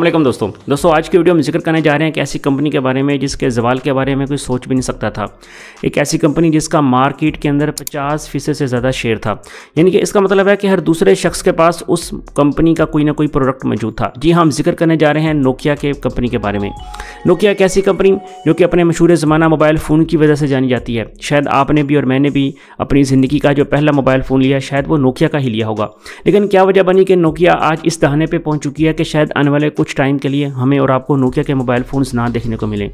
अल्लाम दोस्तों दोस्तों आज की वीडियो में जिक्र करने जा रहे हैं एक ऐसी कंपनी के बारे में जिसके जवाल के बारे में कोई सोच भी नहीं सकता था एक ऐसी कंपनी जिसका मार्केट के अंदर 50 फीसद से ज़्यादा शेयर था यानी कि इसका मतलब है कि हर दूसरे शख्स के पास उस कंपनी का कोई ना कोई प्रोडक्ट मौजूद था जी हाँ, हम जिक्र करने जा रहे हैं नोकिया के कंपनी के बारे में नोकिया एक ऐसी कंपनी जो कि अपने मशहूर ज़माना मोबाइल फ़ोन की वजह से जानी जाती है शायद आपने भी और मैंने भी अपनी ज़िंदगी का जो पहला मोबाइल फ़ोन लिया शायद वो नोकिया का ही लिया होगा लेकिन क्या वजह बनी कि नोकिया आज इस दहाने पर पहुँच चुकी है कि शायद आने वाले कुछ टाइम के लिए हमें और आपको नोकिया के मोबाइल फ़ोन्स ना देखने को मिले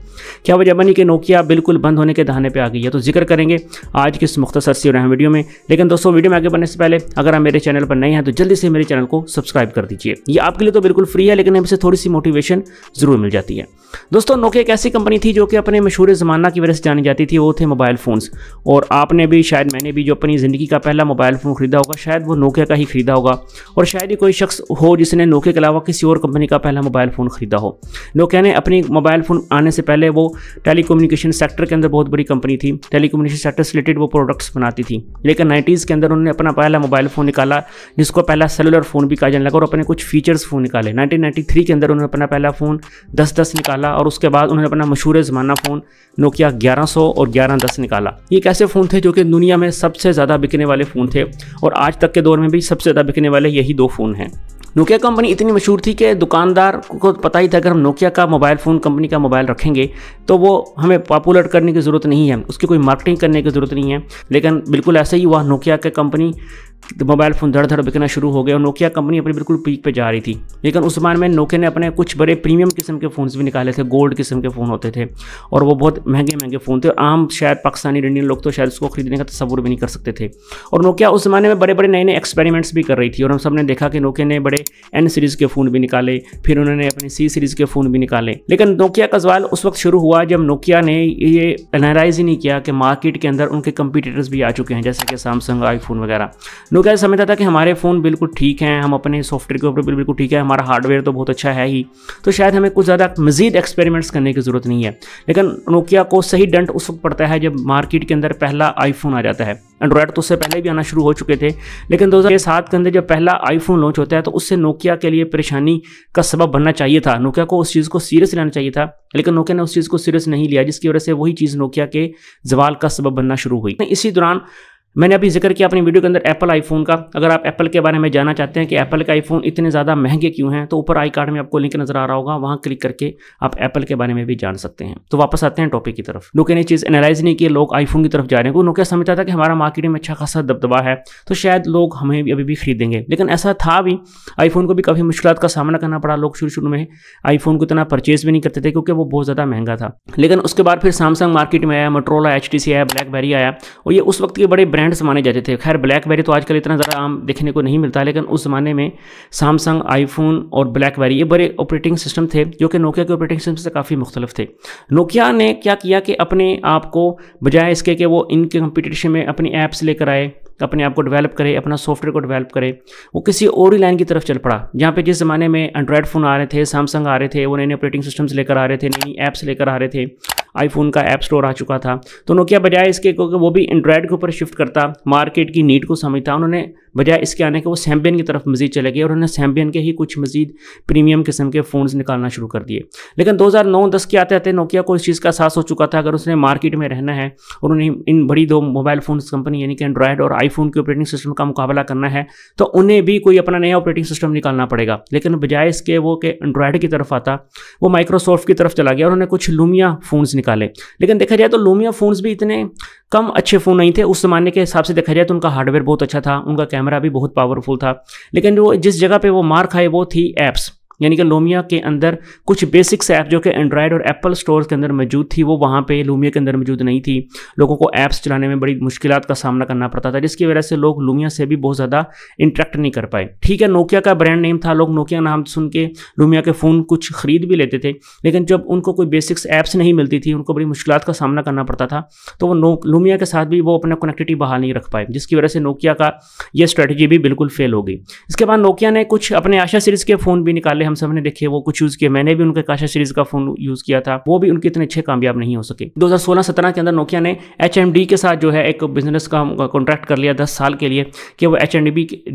क्या वजह बनी कि नोकिया बिल्कुल बंद होने के दहाने पर आ गई है तो जिक्र करेंगे आज के इस मुख्तर सी और अहम वीडियो में लेकिन दोस्तों वीडियो में आगे बढ़ने से पहले अगर आप मेरे चैनल पर नए हैं तो जल्दी से मेरे चैनल को सब्सक्राइब कर दीजिए ये आपके लिए तो बिल्कुल फ्री है लेकिन हमसे थोड़ी सी मोटिवेशन ज़रूर मिल जाती है दोस्तों नोकिया एक ऐसी कंपनी थी जो कि अपने मशहूर ज़माना की वजह से जानी जाती थी वो थे मोबाइल फ़ोन्स और आपने भी शायद मैंने भी जो अपनी ज़िंदगी का पहला मोबाइल फ़ोन खरीदा होगा शायद वो नोकिया का ही खरीदा होगा और शायद ही कोई शख्स हो जिसने नोकिया के अलावा किसी और कंपनी का पहला पहला मोबाइल फ़ोन ख़रीदा हो नोकिया ने अपने मोबाइल फ़ोन आने से पहले वो टेलीकम्युनिकेशन सेक्टर के अंदर बहुत बड़ी कंपनी थी टेलीकम्युनिकेशन सेक्टर से रिलेटेड वो प्रोडक्ट्स बनाती थी लेकिन नाइन्टीज़ के अंदर उन्होंने अपना पहला मोबाइल फ़ोन निकाला जिसको पहला सेलुलर फ़ोन भी कहा जाने लगा और अपने कुछ फीचर्स फ़ोन निकाले नाइनटीन के अंदर उन्होंने अपना पहला फ़ोन दस दस निकाला और उसके बाद उन्होंने अपना मशहूर ज़माना फ़ोन नोकिया ग्यारह और ग्यारह दस निकाला ये कैसे फ़ोन थे जो कि दुनिया में सबसे ज़्यादा बिकने वाले फ़ोन थे और आज तक के दौर में भी सबसे ज़्यादा बिकने वाले यही दो फ़ोन हैं नोकिया कंपनी इतनी मशहूर थी कि दुकानदार को पता ही था अगर हम नोकिया का मोबाइल फ़ोन कंपनी का मोबाइल रखेंगे तो वो हमें पॉपुलर करने की ज़रूरत नहीं है उसकी कोई मार्केटिंग करने की ज़रूरत नहीं है लेकिन बिल्कुल ऐसा ही हुआ नोकिया का कंपनी तो मोबाइल फ़ोन धड़ धड़ बिकना शुरू हो गए और नोकिया कंपनी अपनी बिल्कुल पीक पे जा रही थी लेकिन उस जमाने में नोकिया ने अपने कुछ बड़े प्रीमियम किस्म के फ़ोन्स भी निकाले थे गोल्ड किस्म के फ़ोन होते थे और वो बहुत महंगे महंगे फ़ोन थे आम शायद पाकिस्तानी इंडियन लोग तो शायद उसको खरीदने का तस्वूर भी नहीं कर सकते थे और नोकिया उस ज़माने में बड़े बड़े नए नए एक्सपेरिमेंट्स भी कर रही थी और हम सब ने देखा कि नोकिया ने बड़े एन सीरीज़ के फ़ोन भी निकाले फिर उन्होंने अपने सी सीरीज़ के फ़ोन भी निकाले लेकिन नोकिया का सवाल उस वक्त शुरू हुआ जब नोकिया ने ये एनालाइज ही नहीं किया कि मार्केट के अंदर उनके कंपिटेटर्स भी आ चुके हैं जैसे कि सैमसंग आईफोन वगैरह लोग ऐसा समझता था कि हमारे फ़ोन बिल्कुल ठीक हैं हम अपने सॉफ्टवेयर के ऊपर बिल्कुल ठीक है हमारा हार्डवेयर तो बहुत अच्छा है ही तो शायद हमें कुछ ज़्यादा मजीद एक्सपेरिमेंट्स करने की ज़रूरत नहीं है लेकिन नोकिया को सही डंट उस वक्त पड़ता है जब मार्केट के अंदर पहला आईफोन आ जाता है एंड्रॉयड तो उससे पहले भी आना शुरू हो चुके थे लेकिन दो सात के अंदर जब पहला आईफोन लॉन्च होता है तो उससे नोकिया के लिए परेशानी का सबब बनना चाहिए था नोकिया को उस चीज़ को सीरियस लेना चाहिए था लेकिन नोकिया ने उस चीज़ को सीरियस नहीं लिया जिसकी वजह से वही चीज़ नोकिया के जवाल का सबब बनना शुरू हुई इसी दौरान मैंने अभी जिक्र किया अपनी वीडियो के अंदर एप्पल आईफोन का अगर आप एप्पल के बारे में जानना चाहते हैं कि एप्पल के आईफोन इतने ज़्यादा महंगे क्यों हैं तो ऊपर आई कार्ड में आपको लिंक नजर आ रहा होगा वहाँ क्लिक करके आप एप्पल के बारे में भी जान सकते हैं तो वापस आते हैं टॉपिक की तरफ लोगों ने चीज़ एनालाइज नहीं किए लोग आईफोन की तरफ जा रहे हैं उन्होंने क्या समझता था कि हमारा मार्केट में अच्छा खासा दबदबा है तो शायद लोग हमें भी अभी भी खरीदेंगे लेकिन ऐसा था भी आईफोन को भी काफ़ी मुश्किल का सामना करना पड़ा लोग शुरू शुरू में आईफोन को इतना परचेज भी नहीं करते थे क्योंकि वो बहुत ज़्यादा महंगा था लेकिन उसके बाद फिर सैमसंग मार्केट में आया मेट्रोला एच आया ब्लैकबेरी आया और ये उस वक्त के बड़े ब्रांड्स माने जाते थे खैर ब्लैकबेरी तो आजकल इतना ज़्यादा आम देखने को नहीं मिलता लेकिन उस ज़माने में सैमसंग आईफोन और ब्लैकबेरी ये बड़े ऑपरेटिंग सिस्टम थे जो कि नोकिया के ऑपरेटिंग सिस्टम से काफ़ी मुख्तलिफ थे नोकिया ने क्या किया कि अपने आप को बजाय इसके कि वो इनके कंपटीशन में अपनी ऐप्स लेकर आए अपने आप को डेवलप करे अपना सॉफ्टवेयर को डेवलप करे वो किसी और ही लाइन की तरफ चल पड़ा जहाँ पे जिस ज़माने में एंड्रॉयड फ़ोन आ रहे थे सैमसंग आ रहे थे वो नए नए ऑपरेटिंग सिस्टम्स लेकर आ रहे थे नई नई ऐप्स लेकर आ रहे थे आईफोन का ऐप स्टोर आ चुका था तो नोकिया बजाय इसके क्योंकि वो भी एंड्रॉयड के ऊपर शिफ्ट करता मार्केट की नीड को समझता उन्होंने बजाय इसके आने के वो सैम्बियन की तरफ मजीद चले गए और उन्होंने सैम्बियन के ही कुछ मजीद प्रीमियम किस्म के फ़ोन्स निकालना शुरू कर दिए लेकिन 2009-10 के आते आते नोकिया को इस चीज़ का एहसास हो चुका था अगर उसने मार्केट में रहना है और उन्हें इन बड़ी दो मोबाइल फ़ोन कंपनी यानी कि एंड्रॉयड और आईफोन के ऑपरेटिंग सिस्टम का मुकाबला करना है तो उन्हें भी कोई अपना नया ऑपरेटिंग सिस्टम निकालना पड़ेगा लेकिन बजाय इसके वो कि एंड्रॉयड की तरफ आता वो माइक्रोसॉफ्ट की तरफ चला गया और उन्होंने कुछ लूमिया फ़ोन्स निकाले लेकिन देखा जाए तो लूमिया फ़ोन्स भी इतने कम अच्छे फ़ोन नहीं थे उस ज़माने के हिसाब से देखा जाए तो उनका हार्डवेयर बहुत अच्छा था उनका कैमरा भी बहुत पावरफुल था लेकिन वो जिस जगह पे वो मार खाए वो थी ऐप्स यानी कि लोमिया के अंदर कुछ बेसिक्स ऐप जो कि एंड्रॉयड और एप्पल स्टोर के अंदर मौजूद थी वो वहाँ पे लोमिया के अंदर मौजूद नहीं थी लोगों को ऐप्स चलाने में बड़ी मुश्किल का सामना करना पड़ता था जिसकी वजह से लोग लोमिया से भी बहुत ज़्यादा इंट्रैक्ट नहीं कर पाए ठीक है नोकिया का ब्रांड नेम था लोग नोकिया नाम सुन के लोमिया के फ़ोन कुछ ख़रीद भी लेते थे लेकिन जब उनको कोई बेसिक्स ऐप्स नहीं मिलती थी उनको बड़ी मुश्किल का सामना करना पड़ता था तो वो लूमिया के साथ भी वो अपना कनेक्टिविटी बहाल नहीं रख पाए जिसकी वजह से नोकिया का यह स्ट्रेटी भी बिल्कुल फेल हो गई इसके बाद नोकिया ने कुछ अपने आशा सीरीज़ के फ़ोन भी निकाले हम सब ने देखे वो कुछ यूज़ किए मैंने भी उनके काशा सीरीज़ का फ़ोन यूज़ किया था वो भी उनके इतने अच्छे कामयाब नहीं हो सके दो हज़ार के अंदर नोकिया ने एच के साथ जो है एक बिजनेस का कॉन्ट्रैक्ट कर लिया दस साल के लिए कि वो एच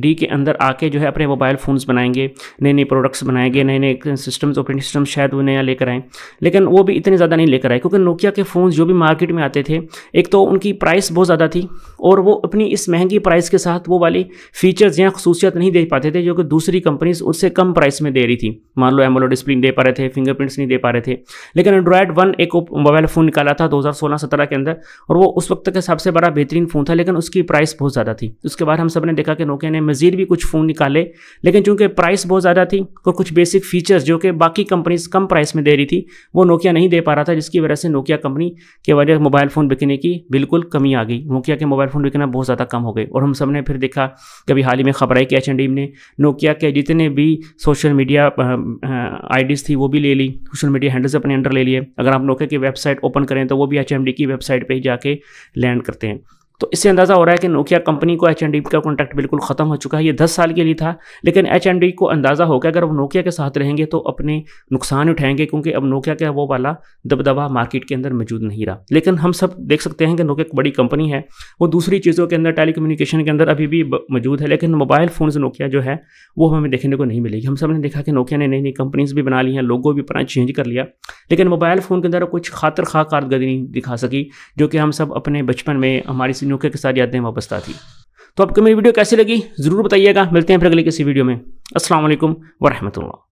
डी के अंदर आके जो है अपने मोबाइल फ़ोन्स बनाएंगे नए नए प्रोडक्ट्स बनाएंगे नए नए सिस्टम्स ऑपरेटिंग सिस्टम शायद वो नया लेकर आए लेकिन वो भी इतने ज़्यादा नहीं लेकर आए क्योंकि नोकिया के फ़ोन जो भी मार्केट में आते थे एक तो उनकी प्राइस बहुत ज़्यादा थी और वो अपनी इस महंगी प्राइस के साथ वो वाली फीचर्स या खसूसियत नहीं दे पाते थे जो कि दूसरी कंपनीज उससे कम प्राइस में दे रही थी थी मान लो एमोलो डिस्प्ले नहीं दे पा रहे थे फिंगरप्रिंट्स नहीं दे पा रहे थे लेकिन एंड्रॉयड वन एक मोबाइल फ़ोन निकाला था 2016-17 के अंदर और वो उस वक्त का सबसे बड़ा बेहतरीन फ़ोन था लेकिन उसकी प्राइस बहुत ज़्यादा थी उसके बाद हम सब ने देखा कि नोकिया ने मज़ीद भी कुछ फ़ोन निकाले लेकिन चूंकि प्राइस बहुत ज़्यादा थी और कुछ बेसिक फीचर्स जो कि बाकी कंपनीज कम प्राइस में दे रही थी वो नोकिया नहीं दे पा रहा था जिसकी वजह से नोकिया कंपनी के वजह मोबाइल फ़ोन बिकने की बिल्कुल कमी आ गई नोकिया के मोबाइल फ़ोन बिकना बहुत ज़्यादा कम हो गए और हम सब ने फिर देखा कि अभी हाल ही में खबर आई कि एच ने नोकिया के जितने भी सोशल मीडिया आईडीज मतलब, थी वो भी ले ली सोशल मीडिया हैंडल्स अपने अंडर ले लिए अगर आप नोके की वेबसाइट ओपन करें तो वो भी एच की वेबसाइट पर ही जाके लैंड करते हैं तो इससे अंदाज़ा हो रहा है कि नोकिया कंपनी को एच डी का कॉन्ट्रैक्ट बिल्कुल ख़त्म हो चुका है ये दस साल के लिए था लेकिन एच डी को अंदाज़ा होगा अगर वो नोकिया के साथ रहेंगे तो अपने नुकसान उठाएंगे क्योंकि अब नोकिया का वो वाला दबदबा मार्केट के अंदर मौजूद नहीं रहा लेकिन हम सब देख सकते हैं कि नोकिया बड़ी कंपनी है वो दूसरी चीज़ों के अंदर टेली कम्युनिकेशन के अंदर अभी भी मौजूद है लेकिन मोबाइल फ़ोन नोकिया जो है वो हमें देखने को नहीं मिलेगी हम सब ने देखा कि नोकिया ने नई नई कंपनीज भी बना ली हैं लोगों भी अपना चेंज कर लिया लेकिन मोबाइल फ़ोन के अंदर कुछ खातर खा कारदगी नहीं दिखा सकी जो कि हम सब अपने बचपन में हमारी किसी नोकिया के साथ यादें वाबस्ता थी तो आपको मेरी वीडियो कैसी लगी ज़रूर बताइएगा मिलते हैं फिर अगले किसी वीडियो में असल वरहमल